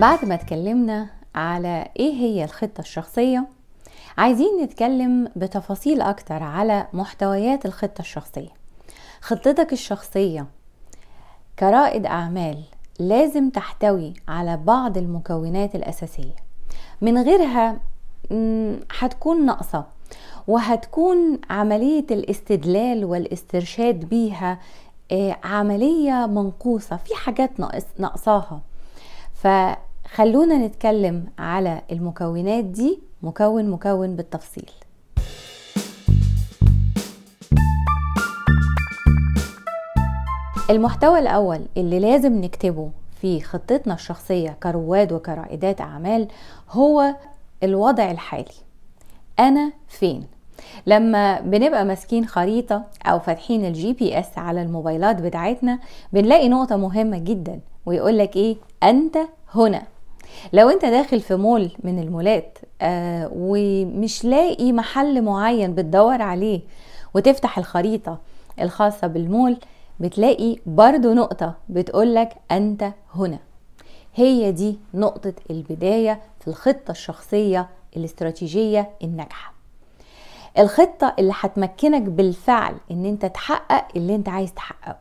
بعد ما اتكلمنا على ايه هي الخطة الشخصية عايزين نتكلم بتفاصيل اكتر على محتويات الخطة الشخصية خطتك الشخصية كرائد اعمال لازم تحتوي على بعض المكونات الاساسية من غيرها هتكون ناقصة وهتكون عملية الاستدلال والاسترشاد بيها آه، عملية منقوصة في حاجات ناقصاها خلونا نتكلم على المكونات دي مكون مكون بالتفصيل المحتوى الأول اللي لازم نكتبه في خطتنا الشخصية كرواد وكرائدات أعمال هو الوضع الحالي أنا فين؟ لما بنبقى ماسكين خريطة أو فاتحين الجي بي اس على الموبايلات بتاعتنا بنلاقي نقطة مهمة جدا ويقولك إيه أنت هنا لو انت داخل في مول من المولات آه، ومش لاقي محل معين بتدور عليه وتفتح الخريطة الخاصة بالمول بتلاقي برضو نقطة بتقولك أنت هنا هي دي نقطة البداية في الخطة الشخصية الاستراتيجية الناجحة الخطة اللي هتمكنك بالفعل ان انت تحقق اللي انت عايز تحققه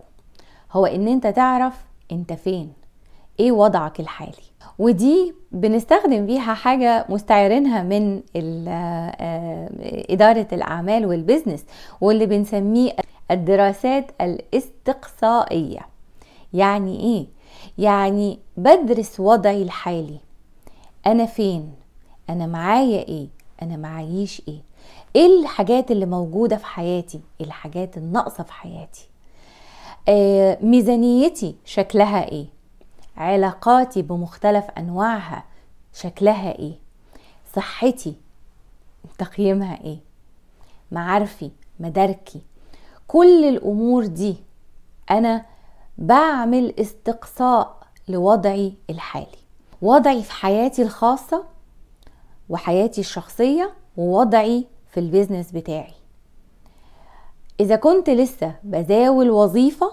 هو ان انت تعرف انت فين ايه وضعك الحالي ودي بنستخدم بيها حاجة مستعيرينها من آه، إدارة الأعمال والبزنس واللي بنسميه الدراسات الاستقصائية يعني إيه؟ يعني بدرس وضعي الحالي أنا فين؟ أنا معايا إيه؟ أنا معايش إيه؟ إيه الحاجات اللي موجودة في حياتي؟ إيه الحاجات الناقصة في حياتي؟ آه، ميزانيتي شكلها إيه؟ علاقاتي بمختلف انواعها شكلها ايه صحتي تقييمها ايه معارفي مداركي كل الامور دي انا بعمل استقصاء لوضعي الحالي وضعي في حياتي الخاصه وحياتي الشخصيه ووضعي في البيزنس بتاعي اذا كنت لسه بزاول وظيفه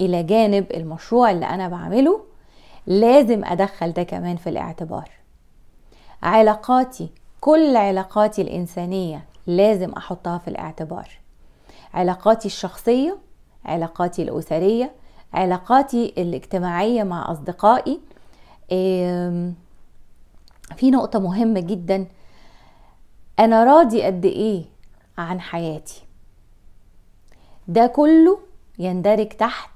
الى جانب المشروع اللي انا بعمله لازم أدخل ده كمان في الاعتبار علاقاتي كل علاقاتي الإنسانية لازم أحطها في الاعتبار علاقاتي الشخصية علاقاتي الأسرية علاقاتي الاجتماعية مع أصدقائي في نقطة مهمة جدا أنا راضي قد إيه عن حياتي ده كله يندرج تحت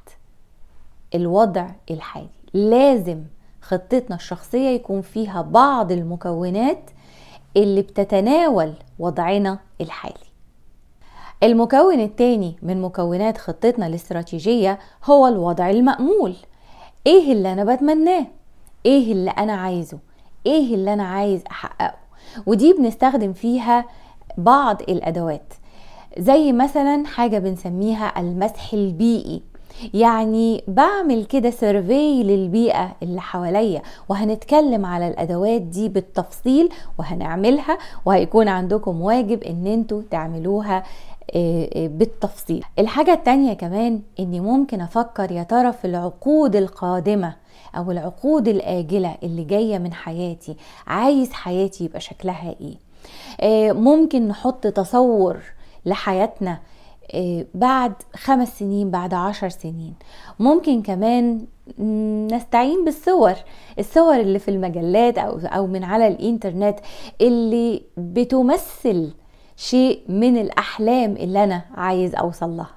الوضع الحالي لازم خطتنا الشخصية يكون فيها بعض المكونات اللي بتتناول وضعنا الحالي المكون الثاني من مكونات خطتنا الاستراتيجية هو الوضع المأمول ايه اللي انا بتمناه ايه اللي انا عايزه ايه اللي انا عايز احققه ودي بنستخدم فيها بعض الادوات زي مثلا حاجة بنسميها المسح البيئي يعني بعمل كده سيرفي للبيئة اللي حواليا وهنتكلم على الأدوات دي بالتفصيل وهنعملها وهيكون عندكم واجب ان انتوا تعملوها آه، آه، بالتفصيل الحاجة التانية كمان اني ممكن افكر يا ترى في العقود القادمة او العقود الاجلة اللي جاية من حياتي عايز حياتي يبقى شكلها ايه آه، ممكن نحط تصور لحياتنا آه، بعد خمس سنين بعد عشر سنين ممكن كمان نستعين بالصور الصور اللي في المجلات أو, أو من على الإنترنت اللي بتمثل شيء من الأحلام اللي أنا عايز أوصل لها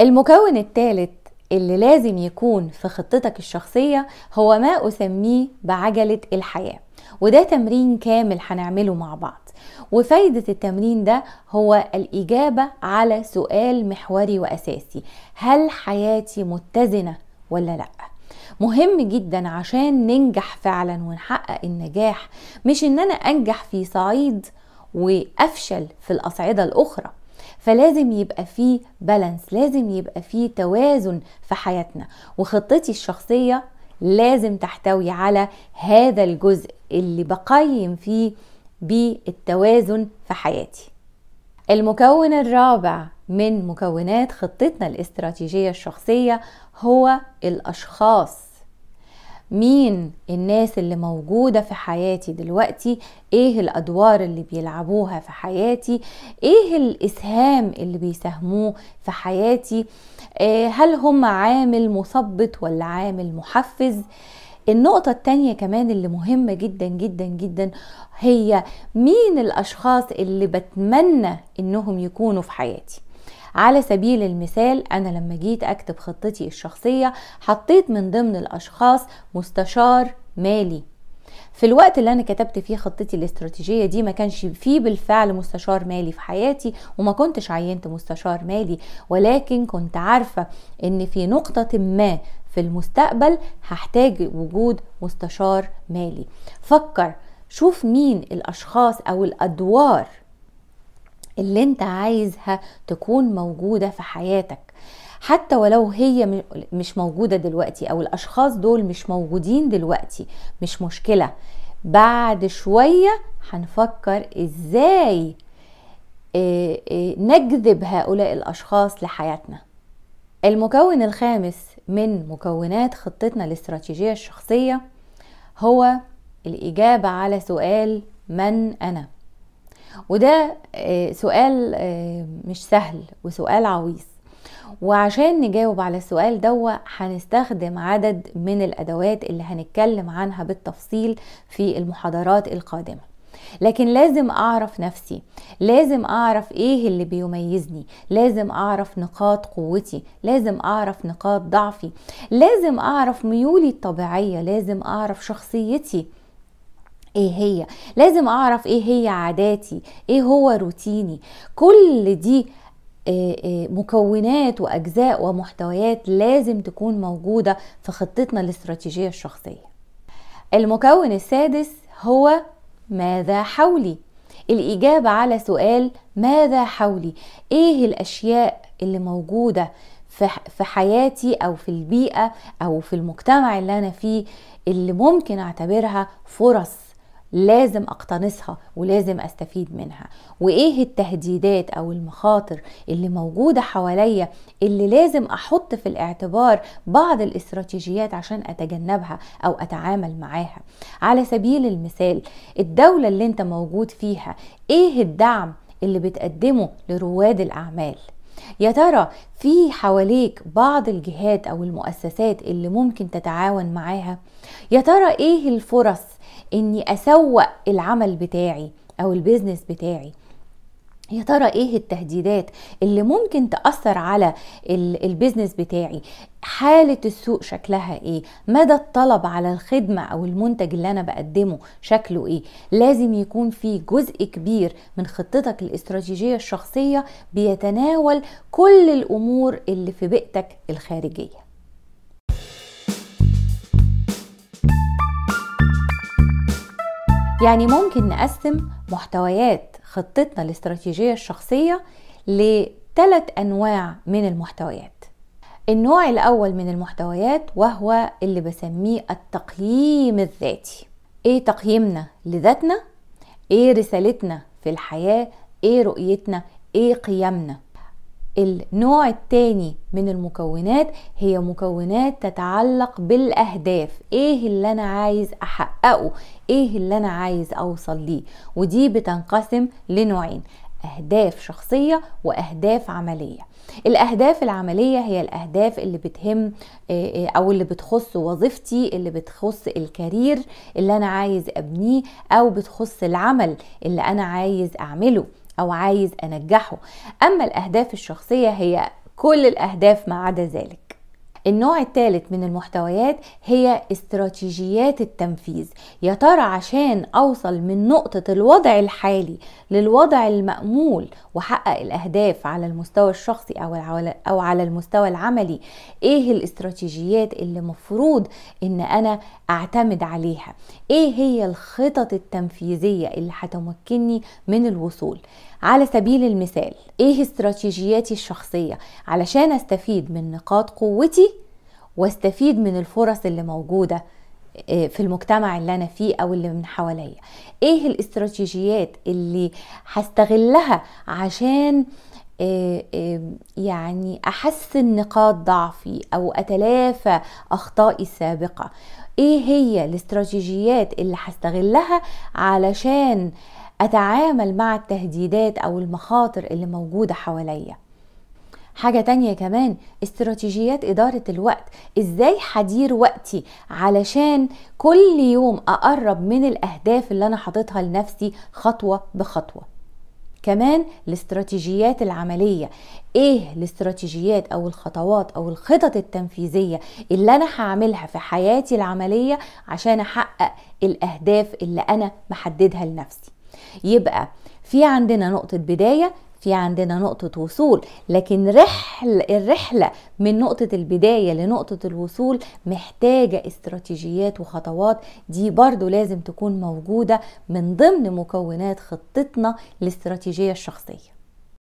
المكون الثالث اللي لازم يكون في خطتك الشخصية هو ما أسميه بعجلة الحياة وده تمرين كامل هنعمله مع بعض وفايدة التمرين ده هو الإجابة على سؤال محوري وأساسي هل حياتي متزنة ولا لأ؟ مهم جدا عشان ننجح فعلا ونحقق النجاح مش ان انا انجح في صعيد وافشل في الاصعده الاخرى فلازم يبقى فيه بالانس لازم يبقى فيه توازن في حياتنا وخطتي الشخصيه لازم تحتوي على هذا الجزء اللي بقيم فيه بالتوازن في حياتي المكون الرابع من مكونات خطتنا الاستراتيجية الشخصية هو الأشخاص مين الناس اللي موجودة في حياتي دلوقتي ايه الادوار اللي بيلعبوها في حياتي ايه الاسهام اللي بيساهموه في حياتي آه، هل هم عامل مثبط ولا عامل محفز النقطة التانية كمان اللي مهمة جدا جدا جدا هي مين الأشخاص اللي بتمنى إنهم يكونوا في حياتي على سبيل المثال أنا لما جيت أكتب خطتي الشخصية حطيت من ضمن الأشخاص مستشار مالي في الوقت اللي انا كتبت فيه خطتي الاستراتيجيه دي ما كانش فيه بالفعل مستشار مالي في حياتي وما كنتش عينت مستشار مالي ولكن كنت عارفه ان في نقطه ما في المستقبل هحتاج وجود مستشار مالي فكر شوف مين الاشخاص او الادوار اللي انت عايزها تكون موجودة في حياتك حتى ولو هي مش موجودة دلوقتي او الاشخاص دول مش موجودين دلوقتي مش مشكلة بعد شوية هنفكر ازاي آه، آه، نجذب هؤلاء الاشخاص لحياتنا المكون الخامس من مكونات خطتنا الاستراتيجية الشخصية هو الإجابة على سؤال من أنا وده آه، سؤال آه، مش سهل وسؤال عويص وعشان نجاوب على السؤال ده هنستخدم عدد من الادوات اللي هنتكلم عنها بالتفصيل في المحاضرات القادمه لكن لازم اعرف نفسي لازم اعرف ايه اللي بيميزني لازم اعرف نقاط قوتي لازم اعرف نقاط ضعفي لازم اعرف ميولي الطبيعيه لازم اعرف شخصيتي ايه هي لازم اعرف ايه هي عاداتي ايه هو روتيني كل دي آه، آه، مكونات واجزاء ومحتويات لازم تكون موجوده في خطتنا الاستراتيجيه الشخصيه المكون السادس هو ماذا حولي الاجابه على سؤال ماذا حولي ايه الاشياء اللي موجوده في حياتي او في البيئه او في المجتمع اللي انا فيه اللي ممكن اعتبرها فرص لازم اقتنصها ولازم استفيد منها وايه التهديدات او المخاطر اللي موجوده حواليا اللي لازم احط في الاعتبار بعض الاستراتيجيات عشان اتجنبها او اتعامل معاها على سبيل المثال الدوله اللي انت موجود فيها ايه الدعم اللي بتقدمه لرواد الاعمال يا ترى في حواليك بعض الجهات او المؤسسات اللي ممكن تتعاون معاها يا ترى ايه الفرص اني اسوق العمل بتاعي او البيزنس بتاعي يا ترى ايه التهديدات اللي ممكن تاثر على البيزنس بتاعي حالة السوق شكلها ايه مدى الطلب على الخدمة او المنتج اللي انا بقدمه شكله ايه لازم يكون في جزء كبير من خطتك الاستراتيجية الشخصية بيتناول كل الامور اللي في بيئتك الخارجية يعني ممكن نقسم محتويات خطتنا الاستراتيجية الشخصية لثلاث أنواع من المحتويات النوع الأول من المحتويات وهو اللي بسميه التقييم الذاتي ايه تقييمنا لذاتنا ايه رسالتنا في الحياة ايه رؤيتنا ايه قيمنا النوع التاني من المكونات هي مكونات تتعلق بالاهداف ايه اللي انا عايز احققه ايه اللي انا عايز اوصل ليه ودي بتنقسم لنوعين اهداف شخصيه واهداف عمليه الاهداف العمليه هي الاهداف اللي بتهم آه، آه، او اللي بتخص وظيفتي اللي بتخص الكارير اللي انا عايز ابنيه او بتخص العمل اللي انا عايز اعمله او عايز انجحه اما الاهداف الشخصيه هي كل الاهداف ما عدا ذلك النوع الثالث من المحتويات هي استراتيجيات التنفيذ يا ترى عشان اوصل من نقطة الوضع الحالي للوضع المأمول واحقق الاهداف على المستوى الشخصي او او على المستوى العملي ايه الاستراتيجيات اللي مفروض ان انا اعتمد عليها ايه هي الخطط التنفيذية اللي هتمكنني من الوصول على سبيل المثال ايه استراتيجياتي الشخصية علشان استفيد من نقاط قوتي واستفيد من الفرص اللي موجودة آه، في المجتمع اللي انا فيه او اللي من حواليا ايه الاستراتيجيات اللي هستغلها عشان آه، آه، يعني احسن نقاط ضعفي او اتلافى اخطائي السابقه ايه هي الاستراتيجيات اللي هستغلها علشان أتعامل مع التهديدات أو المخاطر اللي موجودة حواليا حاجة تانية كمان استراتيجيات إدارة الوقت إزاي حدير وقتي علشان كل يوم أقرب من الأهداف اللي أنا حاططها لنفسي خطوة بخطوة كمان الاستراتيجيات العملية ايه الاستراتيجيات او الخطوات او الخطط التنفيذية اللي انا هعملها في حياتي العملية عشان احقق الاهداف اللي انا محددها لنفسي يبقى في عندنا نقطة بداية في عندنا نقطة وصول لكن رحل الرحلة من نقطة البداية لنقطة الوصول محتاجة استراتيجيات وخطوات دي برضو لازم تكون موجودة من ضمن مكونات خطتنا الاستراتيجية الشخصية